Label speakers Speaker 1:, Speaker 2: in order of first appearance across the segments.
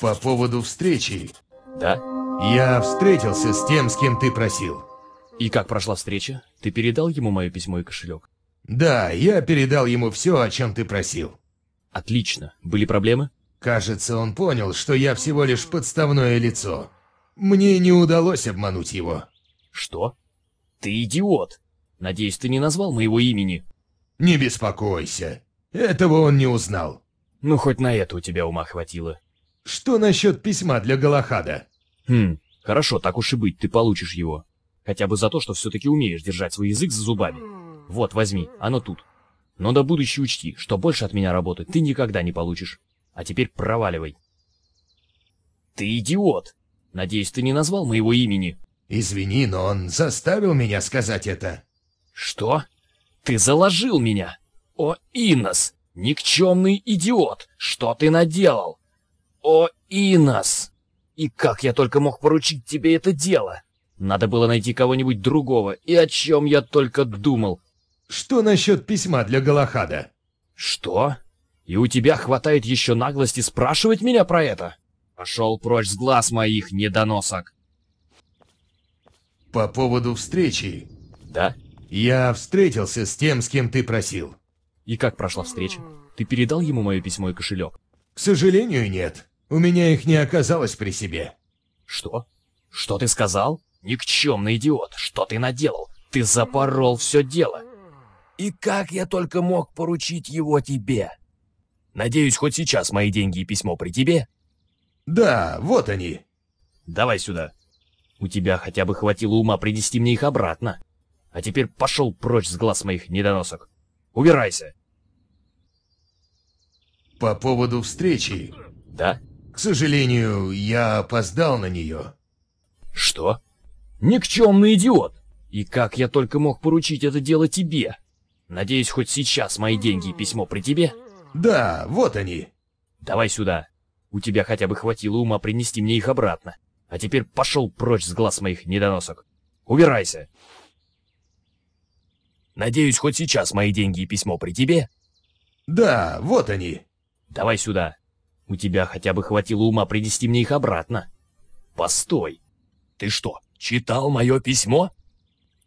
Speaker 1: По поводу встречи. Да? Я встретился с тем, с кем ты просил. И как прошла встреча? Ты передал ему мое письмо и кошелек? Да, я передал ему все, о чем ты просил. Отлично. Были проблемы? Кажется, он понял, что я всего лишь подставное лицо. Мне не удалось обмануть его. Что? Ты идиот! Надеюсь, ты не назвал моего имени. Не беспокойся. Этого он не узнал. Ну, хоть на это у тебя ума хватило. Что насчет письма для Галахада? Хм, хорошо, так уж и быть, ты получишь его. Хотя бы за то, что все-таки умеешь держать свой язык за зубами. Вот, возьми, оно тут. Но до будущего учти, что больше от меня работы ты никогда не получишь. А теперь проваливай. Ты идиот! Надеюсь, ты не назвал моего имени? Извини, но он заставил меня сказать это. Что? Ты заложил меня! О, Иннос! Никчемный идиот! Что ты наделал? «О, Инос! И как я только мог поручить тебе это дело? Надо было найти кого-нибудь другого, и о чем я только думал!» «Что насчет письма для Галахада?» «Что? И у тебя хватает еще наглости спрашивать меня про это?» «Пошел прочь с глаз моих, недоносок!» «По поводу встречи...» «Да?» «Я встретился с тем, с кем ты просил». «И как прошла встреча? Ты передал ему мое письмо и кошелек?» «К сожалению, нет. У меня их не оказалось при себе. Что? Что ты сказал? Никчемный идиот, что ты наделал? Ты запорол все дело. И как я только мог поручить его тебе? Надеюсь, хоть сейчас мои деньги и письмо при тебе? Да, вот они. Давай сюда. У тебя хотя бы хватило ума принести мне их обратно. А теперь пошел прочь с глаз моих недоносок. Убирайся. По поводу встречи. Да? К сожалению, я опоздал на нее. Что? Никчемный идиот! И как я только мог поручить это дело тебе? Надеюсь, хоть сейчас мои деньги и письмо при тебе? Да, вот они. Давай сюда. У тебя хотя бы хватило ума принести мне их обратно. А теперь пошел прочь с глаз моих недоносок. Убирайся. Надеюсь, хоть сейчас мои деньги и письмо при тебе? Да, вот они. Давай сюда. У тебя хотя бы хватило ума принести мне их обратно. Постой. Ты что, читал мое письмо?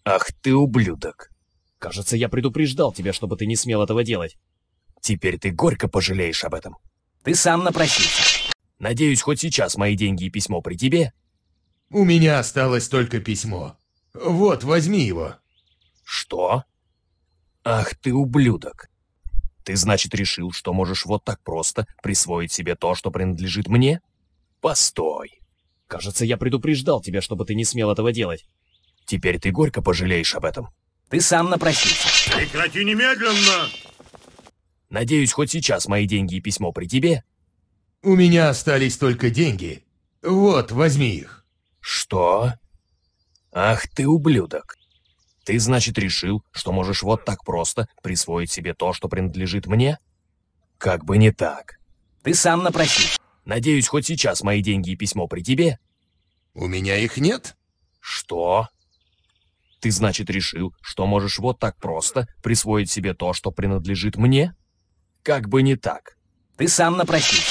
Speaker 1: Ах ты ублюдок. Кажется, я предупреждал тебя, чтобы ты не смел этого делать. Теперь ты горько пожалеешь об этом. Ты сам напросился. Надеюсь, хоть сейчас мои деньги и письмо при тебе? У меня осталось только письмо. Вот, возьми его. Что? Ах ты ублюдок. Ты, значит, решил, что можешь вот так просто присвоить себе то, что принадлежит мне? Постой. Кажется, я предупреждал тебя, чтобы ты не смел этого делать. Теперь ты горько пожалеешь об этом. Ты сам напросился. Прекрати немедленно! Надеюсь, хоть сейчас мои деньги и письмо при тебе? У меня остались только деньги. Вот, возьми их. Что? Ах ты ублюдок. Ты, значит, решил, что можешь вот так просто присвоить себе то, что принадлежит мне? Как бы не так. Ты сам напросил. Надеюсь, хоть сейчас мои деньги и письмо при тебе? У меня их нет. Что? Ты, значит, решил, что можешь вот так просто присвоить себе то, что принадлежит мне? Как бы не так. Ты сам напросил.